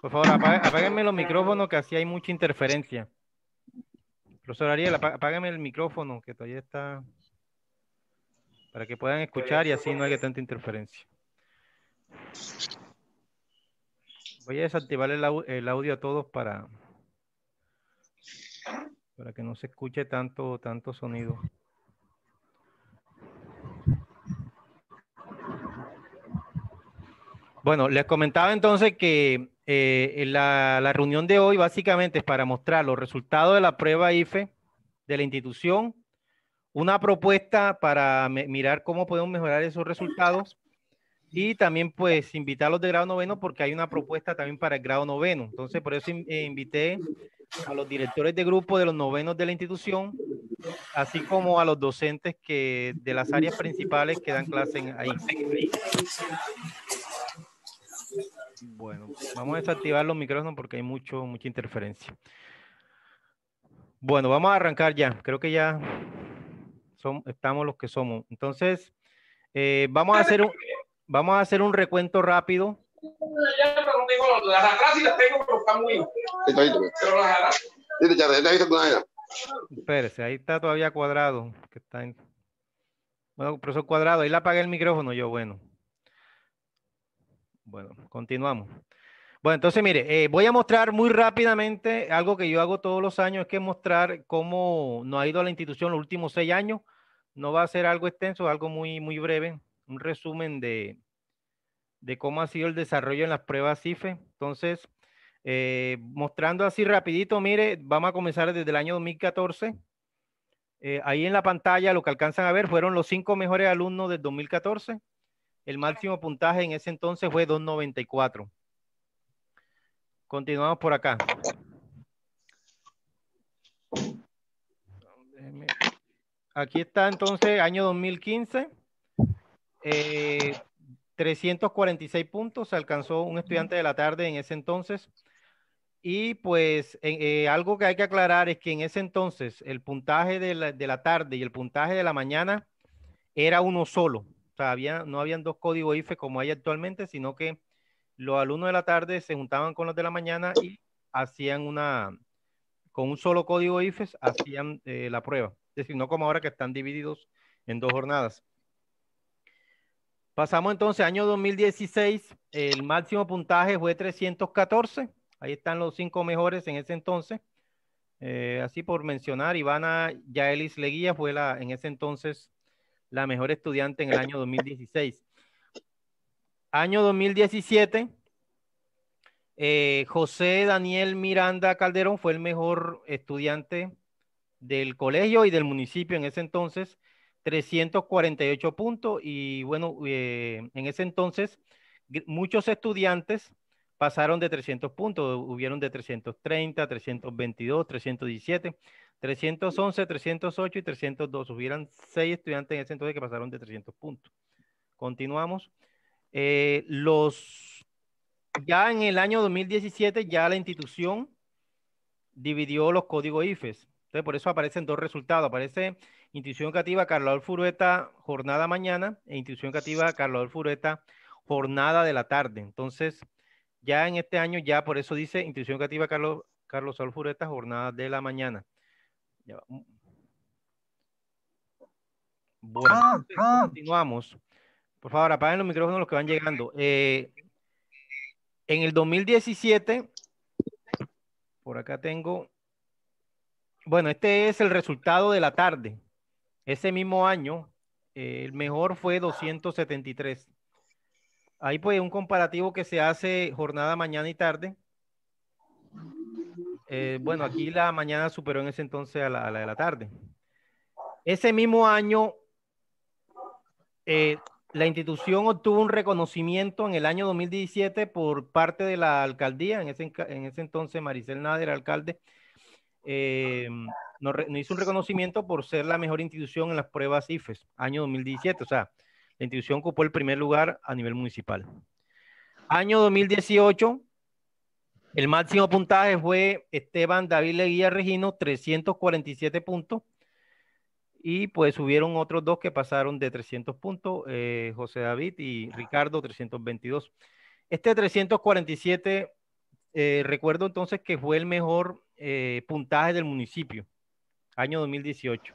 Por favor, apáguenme los micrófonos que así hay mucha interferencia. Profesor Ariel, apáguenme el micrófono que todavía está para que puedan escuchar y así no haya tanta interferencia. Voy a desactivar el, audio a todos para, para que no se escuche tanto, tanto sonido. Bueno, les comentaba entonces que eh, la, reunión de hoy básicamente es para mostrar los resultados de la prueba IFE de la institución, una propuesta para mirar cómo podemos mejorar esos resultados y también pues invitar a los de grado noveno porque hay una propuesta también para el grado noveno. Entonces por eso eh, invité a los directores de grupo de los novenos de la institución, así como a los docentes que de las áreas principales que dan clases ahí. Bueno, vamos a desactivar los micrófonos porque hay mucho, mucha interferencia. Bueno, vamos a arrancar ya. Creo que ya estamos los que somos. Entonces, eh, vamos, a hacer un, vamos a hacer un recuento rápido. Espérese, ahí está todavía cuadrado. Que está en... Bueno, Cuadrado, ahí la apagué el micrófono yo, bueno. Bueno, continuamos. Bueno, entonces mire, eh, voy a mostrar muy rápidamente algo que yo hago todos los años, es que mostrar cómo nos ha ido a la institución los últimos seis años. No va a ser algo extenso, algo muy, muy breve, un resumen de, cómo ha sido el desarrollo en las pruebas CIFE. Entonces, eh, mostrando así rapidito, mire, vamos a comenzar desde el año 2014. Eh, ahí en la pantalla lo que alcanzan a ver fueron los cinco mejores alumnos del 2014. El máximo puntaje en ese entonces fue 294. Continuamos por acá. Aquí está entonces año 2015. 346 eh, puntos alcanzó un estudiante de la tarde en ese entonces. Y pues eh, algo que hay que aclarar es que en ese entonces el puntaje de la, de la, tarde y el puntaje de la mañana era uno solo sea, no habían dos códigos IFE como hay actualmente, sino que los alumnos de la tarde se juntaban con los de la mañana y hacían una, con un solo código IFES, hacían eh, la prueba. Es decir, no como ahora que están divididos en dos jornadas. Pasamos entonces año 2016, el máximo puntaje fue 314, ahí están los cinco mejores en ese entonces. Eh, así por mencionar, Ivana Yaelis Leguía fue la, en ese entonces la mejor estudiante en el año 2016. Año 2017, eh, José Daniel Miranda Calderón fue el mejor estudiante del colegio y del municipio en ese entonces, 348 puntos. Y bueno, eh, en ese entonces muchos estudiantes pasaron de 300 puntos, hubieron de 330, 322, 317. 311, 308 y 302. Hubieran seis estudiantes en ese entonces que pasaron de 300 puntos. Continuamos. Eh, los, ya en el año 2017, ya la institución dividió los códigos IFES. Entonces, por eso aparecen dos resultados. Aparece institución educativa Carlos Alfureta jornada mañana, e institución educativa Carlos Alfureta jornada de la tarde. Entonces, ya en este año, ya por eso dice institución educativa Carlos, Carlos Alfureta jornada de la mañana. Mm. bueno, ah, ah. continuamos. Por favor, apaguen los micrófonos los que van llegando. Eh, en el 2017, por acá tengo, bueno, este es el resultado de la tarde. Ese mismo año, eh, el mejor fue 273. Ahí pues un comparativo que se hace jornada mañana y tarde eh, bueno, aquí la mañana superó en ese entonces a la, de la tarde. Ese mismo año, eh, la institución obtuvo un reconocimiento en el año 2017 por parte de la alcaldía, en ese, entonces Maricel Nader, alcalde, eh, hizo un reconocimiento por ser la mejor institución en las pruebas IFES, año 2017, o sea, la institución ocupó el primer lugar a nivel municipal. Año 2018, el máximo puntaje fue Esteban David Leguía Regino, 347 puntos. Y pues subieron otros dos que pasaron de 300 puntos, eh, José David y Ricardo, 322. Este 347, eh, recuerdo entonces que fue el mejor eh, puntaje del municipio, año 2018.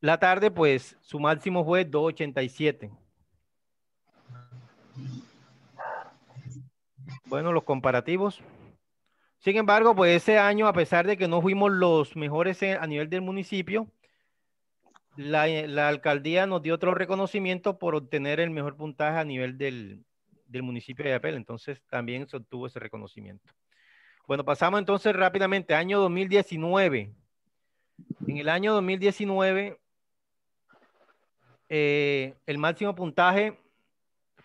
La tarde, pues su máximo fue 287. Bueno, los comparativos. Sin embargo, pues ese año, a pesar de que no fuimos los mejores a nivel del municipio, la, alcaldía nos dio otro reconocimiento por obtener el mejor puntaje a nivel del, municipio de Apel. Entonces, también se obtuvo ese reconocimiento. Bueno, pasamos entonces rápidamente, año 2019. En el año 2019, eh, el máximo puntaje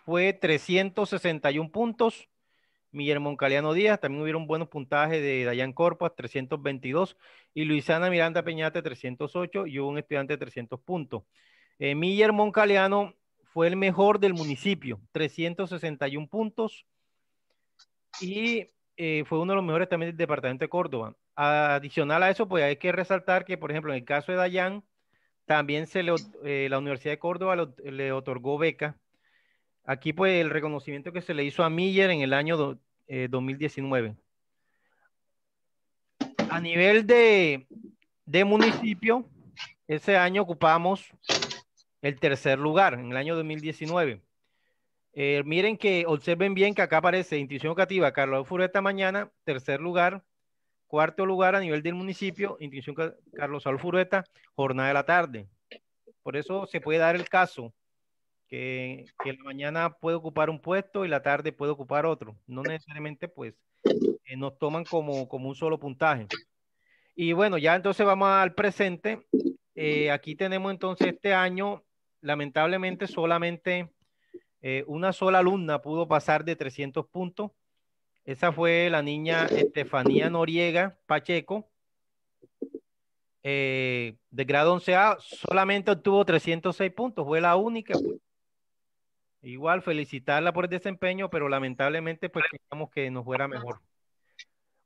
fue 361 puntos Miller moncaleano Díaz, también hubieron buenos puntajes de Dayan Corpas, 322, y Luisana Miranda Peñate, 308, y hubo un estudiante de 300 puntos. Eh, Miller Moncaleano fue el mejor del municipio, 361 puntos, y eh, fue uno de los mejores también del departamento de Córdoba. Adicional a eso, pues hay que resaltar que, por ejemplo, en el caso de Dayan, también se le, eh, la Universidad de Córdoba le otorgó beca Aquí pues el reconocimiento que se le hizo a Miller en el año 2019. Eh, a nivel de, de municipio, ese año ocupamos el tercer lugar, en el año 2019. Eh, miren que, observen bien que acá aparece intuición educativa Carlos Alfureta, mañana, tercer lugar, cuarto lugar a nivel del municipio, intuición Carlos Alfureta, jornada de la tarde. Por eso se puede dar el caso que, en la mañana puede ocupar un puesto y la tarde puede ocupar otro. No necesariamente pues eh, nos toman como, como un solo puntaje. Y bueno, ya entonces vamos al presente. Eh, aquí tenemos entonces este año, lamentablemente solamente eh, una sola alumna pudo pasar de 300 puntos. Esa fue la niña Estefanía Noriega Pacheco, de grado 11A, solamente obtuvo 306 puntos, fue la única. Pues. Igual felicitarla por el desempeño, pero lamentablemente pues queríamos que nos fuera mejor.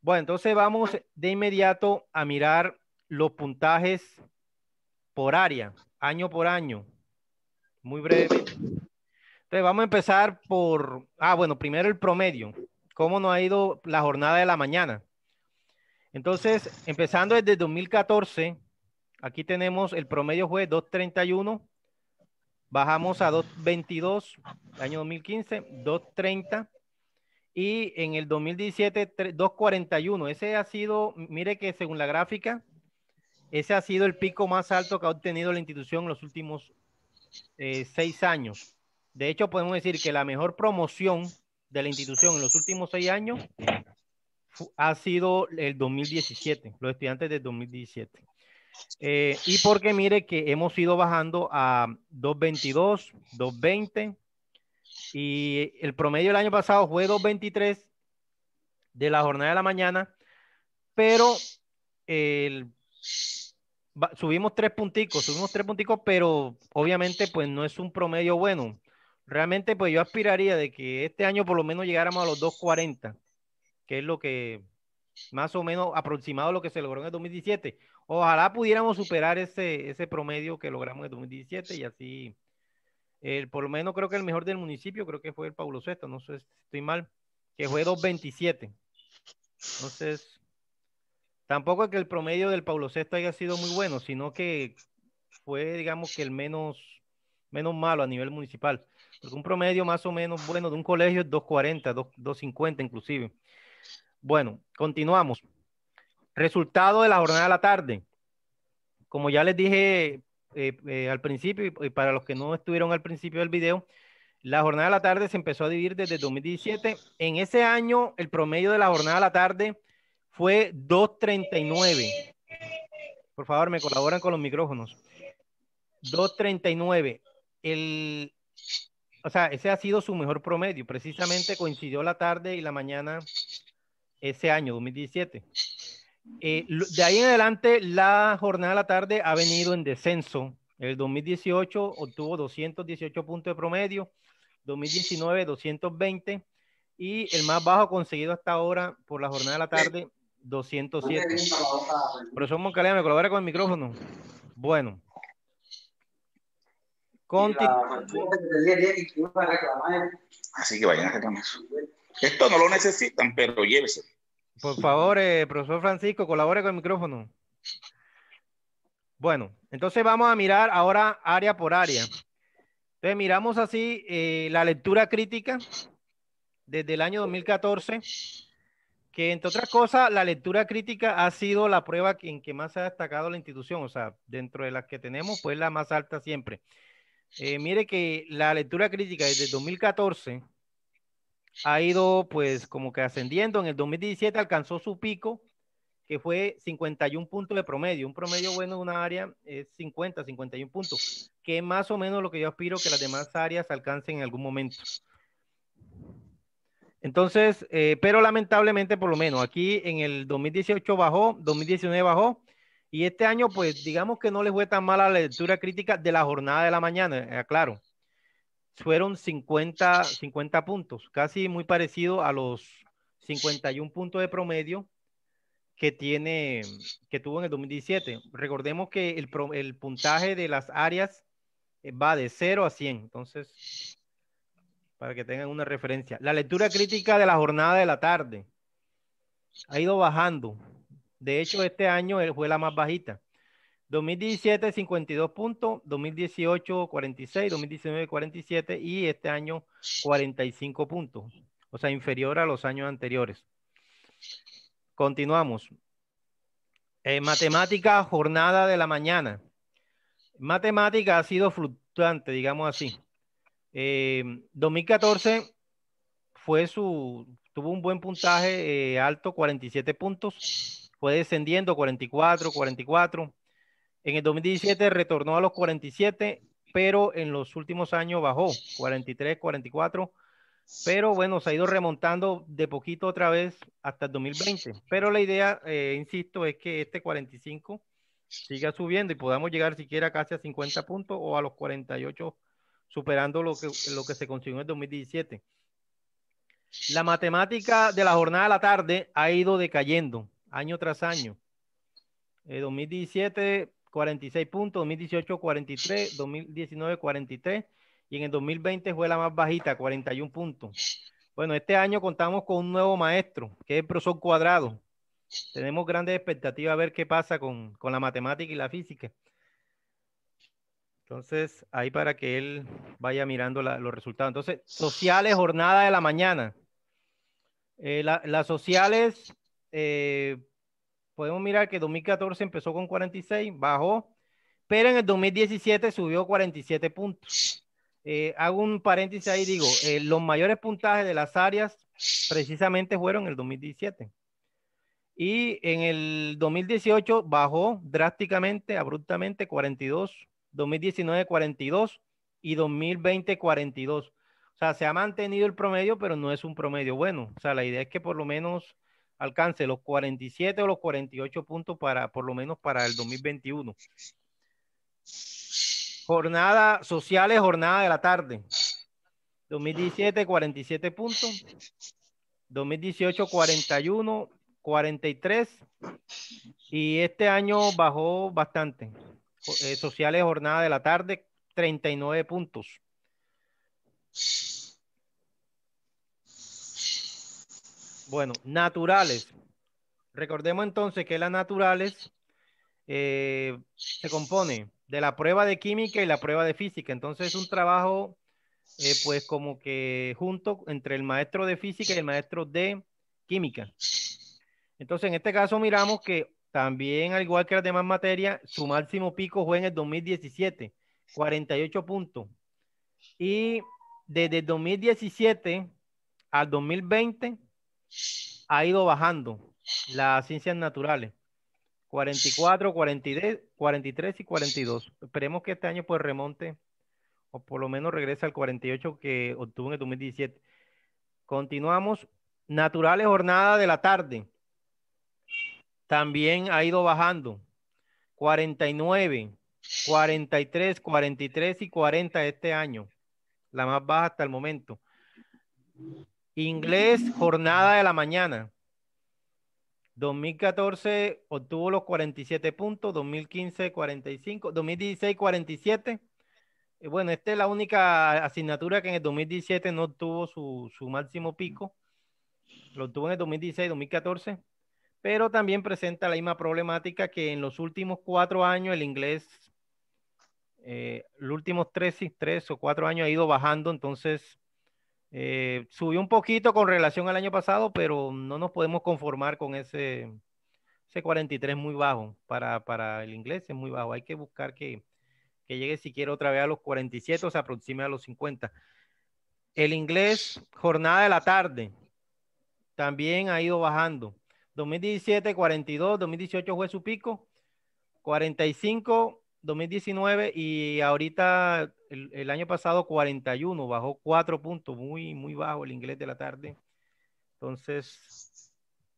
Bueno, entonces vamos de inmediato a mirar los puntajes por área, año por año. Muy breve. Entonces vamos a empezar por, ah, bueno, primero el promedio. ¿Cómo nos ha ido la jornada de la mañana? Entonces, empezando desde 2014, aquí tenemos el promedio fue 231 Bajamos a 2.22, año 2015, 2.30 y en el 2017 2.41. Ese ha sido, mire que según la gráfica, ese ha sido el pico más alto que ha obtenido la institución en los últimos eh, seis años. De hecho, podemos decir que la mejor promoción de la institución en los últimos seis años ha sido el 2017, los estudiantes del 2017. Eh, y porque mire que hemos ido bajando a 2.22, 2.20 y el promedio del año pasado fue 2.23 de la jornada de la mañana, pero el, subimos tres punticos, subimos tres punticos, pero obviamente pues no es un promedio bueno. Realmente pues yo aspiraría de que este año por lo menos llegáramos a los 2.40, que es lo que más o menos aproximado a lo que se logró en el 2017. Ojalá pudiéramos superar ese, ese promedio que logramos en el 2017 y así, el, por lo menos creo que el mejor del municipio, creo que fue el pablo Sesto, no sé si estoy mal, que fue 2.27. Entonces, tampoco es que el promedio del pablo Sesto haya sido muy bueno, sino que fue, digamos, que el menos, menos malo a nivel municipal. Porque un promedio más o menos bueno de un colegio es 2.40, 2.50 inclusive. Bueno, continuamos. Resultado de la jornada de la tarde. Como ya les dije eh, eh, al principio, y para los que no estuvieron al principio del video, la jornada de la tarde se empezó a dividir desde 2017. En ese año, el promedio de la jornada de la tarde fue 2.39. Por favor, me colaboran con los micrófonos. 2.39. El, o sea, ese ha sido su mejor promedio. Precisamente coincidió la tarde y la mañana ese año, 2017. Eh, de ahí en adelante, la jornada de la tarde ha venido en descenso. El 2018 obtuvo 218 puntos de promedio, 2019 220 y el más bajo conseguido hasta ahora por la jornada de la tarde, 207. Profesor Moncalea, ¿me colabora con el micrófono? Bueno. Así que vayan a reclamar esto no lo necesitan, pero llévese. Por favor, eh, profesor Francisco, colabore con el micrófono. Bueno, entonces vamos a mirar ahora área por área. Entonces miramos así eh, la lectura crítica desde el año 2014, que entre otras cosas la lectura crítica ha sido la prueba en que más se ha destacado la institución, o sea, dentro de las que tenemos, pues la más alta siempre. Eh, mire que la lectura crítica desde 2014 ha ido pues como que ascendiendo. En el 2017 alcanzó su pico, que fue 51 puntos de promedio. Un promedio bueno de una área es 50, 51 puntos, que es más o menos lo que yo aspiro que las demás áreas alcancen en algún momento. Entonces, eh, pero lamentablemente por lo menos aquí en el 2018 bajó, 2019 bajó. Y este año, pues digamos que no les fue tan mala la lectura crítica de la jornada de la mañana, claro fueron 50, 50 puntos, casi muy parecido a los 51 puntos de promedio que tiene, que tuvo en el 2017. Recordemos que el, el puntaje de las áreas eh, va de 0 a 100, entonces, para que tengan una referencia. La lectura crítica de la jornada de la tarde ha ido bajando. De hecho, este año fue la más bajita. 2017 52 puntos, 2018 46, 2019 47 y este año 45 puntos, o sea, inferior a los años anteriores. Continuamos. matemática, jornada de la mañana. Matemática ha sido fluctuante, digamos así. 2014 eh, fue su, tuvo un buen puntaje eh, alto, 47 puntos. Fue descendiendo 44, 44. En el 2017 retornó a los 47, pero en los últimos años bajó, 43, 44. Pero bueno, se ha ido remontando de poquito otra vez hasta el 2020. Pero la idea, eh, insisto, es que este 45 siga subiendo y podamos llegar siquiera casi a 50 puntos o a los 48, superando lo que, lo que se consiguió en el 2017. La matemática de la jornada de la tarde ha ido decayendo año tras año. El eh, 2017 46 puntos, 2018 43, 2019 43 y en el 2020 fue la más bajita, 41 puntos. Bueno, este año contamos con un nuevo maestro, que es el profesor Cuadrado. Tenemos grandes expectativas a ver qué pasa con, con la matemática y la física. Entonces, ahí para que él vaya mirando los resultados. Entonces, sociales, jornada de la mañana. Eh, las sociales, eh, podemos mirar que 2014 empezó con 46, bajó, pero en el 2017 subió 47 puntos. Eh, hago un paréntesis ahí, digo, eh, los mayores puntajes de las áreas precisamente fueron en el 2017. Y en el 2018 bajó drásticamente, abruptamente, 42, 2019 42 y 2020 42. O sea, se ha mantenido el promedio, pero no es un promedio bueno. O sea, la idea es que por lo menos alcance los 47 o los 48 puntos para, por lo menos para el 2021. Jornada sociales, jornada de la tarde. 2017, 47 puntos. 2018, 41, 43. Y este año bajó bastante. Eh, sociales, jornada de la tarde, 39 puntos. Bueno, naturales. Recordemos entonces que las naturales eh, se compone de la prueba de química y la prueba de física. Entonces es un trabajo, eh, pues como que junto entre el maestro de física y el maestro de química. Entonces en este caso miramos que también, al igual que las demás materias, su máximo pico fue en el 2017, 48 puntos. Y desde 2017 al 2020 ha ido bajando las ciencias naturales. 44, 43, 43 y 42. Esperemos que este año pues remonte o por lo menos regrese al 48 que obtuvo en 2017. Continuamos. Naturales jornada de la tarde. También ha ido bajando. 49, 43, 43 y 40 este año. La más baja hasta el momento. Inglés, jornada de la mañana. 2014 obtuvo los 47 puntos, 2015 45, 2016 47. bueno, esta es la única asignatura que en el 2017 no tuvo su, su máximo pico. Lo obtuvo en el 2016, 2014. Pero también presenta la misma problemática que en los últimos cuatro años el inglés, eh, los últimos tres, tres o cuatro años ha ido bajando. Entonces, eh, subió un poquito con relación al año pasado, pero no nos podemos conformar con ese, ese 43 muy bajo para, el inglés, es muy bajo. Hay que buscar que, que llegue siquiera otra vez a los 47 o se aproxime a los 50. El inglés, jornada de la tarde, también ha ido bajando. 2017, 42, 2018 fue su pico, 45 2019 y ahorita el, año pasado 41, bajó 4 puntos, muy, muy bajo el inglés de la tarde. Entonces,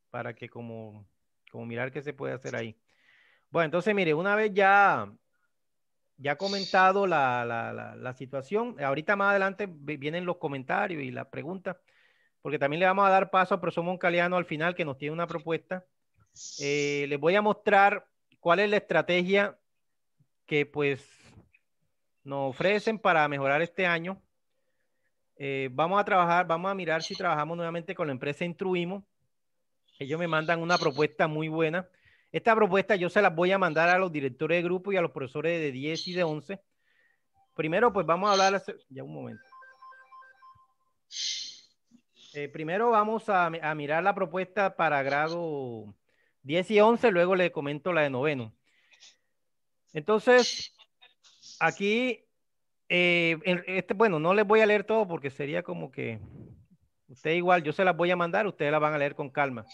para que como, como mirar qué se puede hacer ahí. Bueno, entonces mire, una vez ya, ya comentado la, la, situación, ahorita más adelante vienen los comentarios y las preguntas, porque también le vamos a dar paso a profesor Moncaliano al final que nos tiene una propuesta. Eh, les voy a mostrar cuál es la estrategia que pues nos ofrecen para mejorar este año. Eh, vamos a trabajar, vamos a mirar si trabajamos nuevamente con la empresa Intruimo. Ellos me mandan una propuesta muy buena. Esta propuesta yo se la voy a mandar a los directores de grupo y a los profesores de 10 y de 11. Primero, pues vamos a hablar, ya un momento. Eh, primero vamos a, a mirar la propuesta para grado 10 y 11, luego le comento la de noveno. Entonces, aquí, eh, este, bueno, no les voy a leer todo porque sería como que usted igual, yo se las voy a mandar, ustedes las van a leer con calma.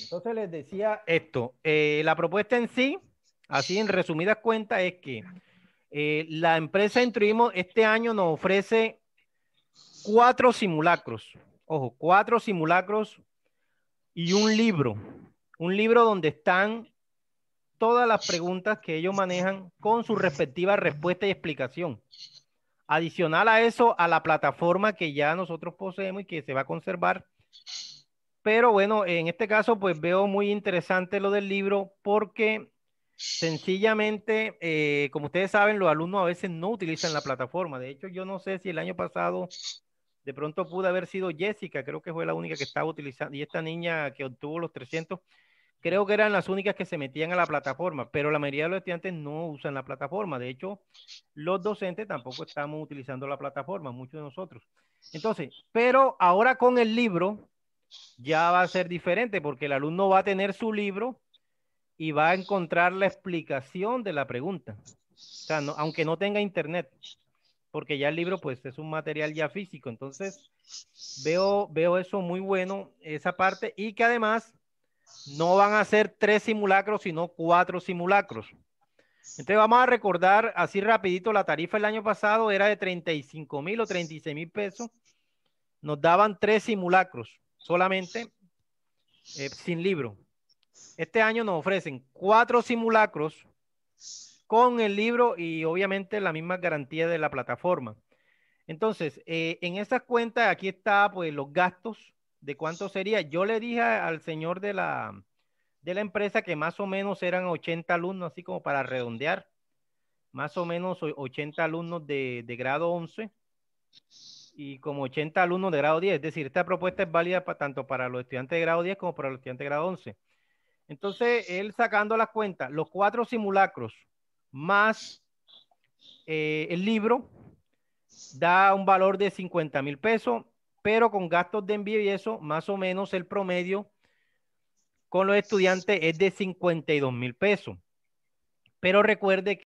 entonces les decía esto, eh, la propuesta en sí, así en resumidas cuentas, es que eh, la empresa Intruimos este año nos ofrece cuatro simulacros ojo, cuatro simulacros y un libro. Un libro donde están todas las preguntas que ellos manejan con su respectiva respuesta y explicación. Adicional a eso, a la plataforma que ya nosotros poseemos y que se va a conservar. Pero bueno, en este caso, pues veo muy interesante lo del libro porque sencillamente, eh, como ustedes saben, los alumnos a veces no utilizan la plataforma. De hecho, yo no sé si el año pasado de pronto pudo haber sido Jessica, creo que fue la única que estaba utilizando, y esta niña que obtuvo los 300, creo que eran las únicas que se metían a la plataforma, pero la mayoría de los estudiantes no usan la plataforma. De hecho, los docentes tampoco estamos utilizando la plataforma, muchos de nosotros. Entonces, pero ahora con el libro ya va a ser diferente porque el alumno va a tener su libro y va a encontrar la explicación de la pregunta. O sea, aunque no tenga internet, porque ya el libro pues es un material ya físico, entonces veo, veo eso muy bueno, esa parte, y que además no van a ser tres simulacros, sino cuatro simulacros. Entonces vamos a recordar así rapidito, la tarifa el año pasado era de 35 mil o 36 mil pesos, nos daban tres simulacros solamente eh, sin libro. Este año nos ofrecen cuatro simulacros con el libro y obviamente la misma garantía de la plataforma. Entonces, eh, en esas cuentas, aquí está pues los gastos de cuánto sería. Yo le dije al señor de la, de la empresa que más o menos eran 80 alumnos, así como para redondear, más o menos 80 alumnos de, grado 11 y como 80 alumnos de grado 10. Es decir, esta propuesta es válida para, tanto para los estudiantes de grado 10 como para los estudiantes de grado 11. Entonces, él sacando las cuentas, los cuatro simulacros, más eh, el libro da un valor de 50 mil pesos, pero con gastos de envío y eso, más o menos el promedio con los estudiantes es de 52 mil pesos. Pero recuerde que